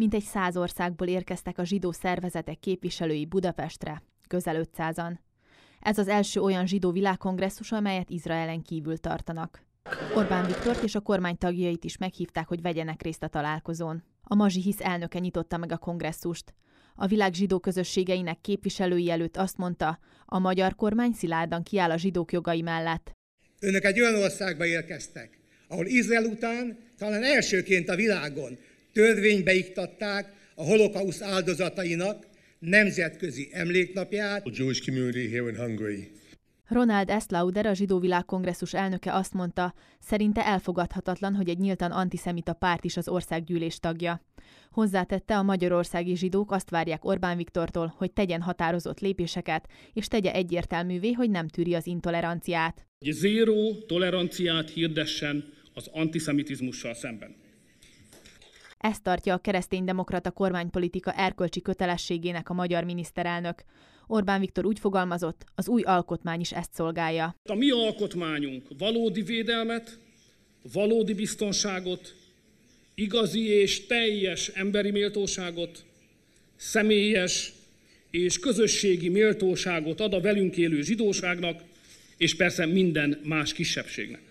Mintegy száz országból érkeztek a zsidó szervezetek képviselői Budapestre, közel 500-an. Ez az első olyan zsidó világkongresszus, amelyet Izraelen kívül tartanak. Orbán Viktort és a kormány tagjait is meghívták, hogy vegyenek részt a találkozón. A Mazsi hisz elnöke nyitotta meg a kongresszust. A világ zsidó közösségeinek képviselői előtt azt mondta, a magyar kormány szilárdan kiáll a zsidók jogai mellett. Önök egy olyan országba érkeztek, ahol Izrael után talán elsőként a világon törvénybe iktatták a holokausz áldozatainak nemzetközi emléknapját. Ronald S. Lauder, a Zsidó Világkongresszus elnöke azt mondta, szerinte elfogadhatatlan, hogy egy nyíltan antiszemita párt is az országgyűlés tagja. Hozzátette, a magyarországi zsidók azt várják Orbán Viktortól, hogy tegyen határozott lépéseket, és tegye egyértelművé, hogy nem tűri az intoleranciát. Zéró toleranciát hirdessen az antiszemitizmussal szemben. Ezt tartja a kereszténydemokrata kormánypolitika erkölcsi kötelességének a magyar miniszterelnök. Orbán Viktor úgy fogalmazott, az új alkotmány is ezt szolgálja. A mi alkotmányunk valódi védelmet, valódi biztonságot, igazi és teljes emberi méltóságot, személyes és közösségi méltóságot ad a velünk élő zsidóságnak, és persze minden más kisebbségnek.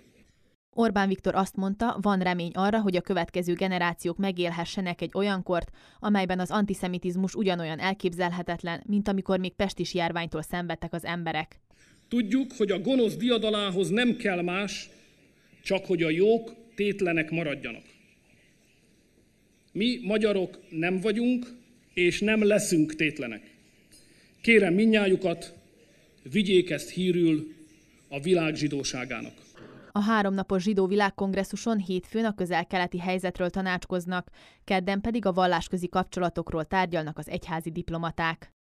Orbán Viktor azt mondta, van remény arra, hogy a következő generációk megélhessenek egy olyan kort, amelyben az antiszemitizmus ugyanolyan elképzelhetetlen, mint amikor még pestis járványtól szenvedtek az emberek. Tudjuk, hogy a gonosz diadalához nem kell más, csak hogy a jók tétlenek maradjanak. Mi magyarok nem vagyunk, és nem leszünk tétlenek. Kérem minnyájukat, vigyék ezt hírül a világ zsidóságának. A háromnapos zsidó világkongresszuson hétfőn a közel-keleti helyzetről tanácskoznak, kedden pedig a vallásközi kapcsolatokról tárgyalnak az egyházi diplomaták.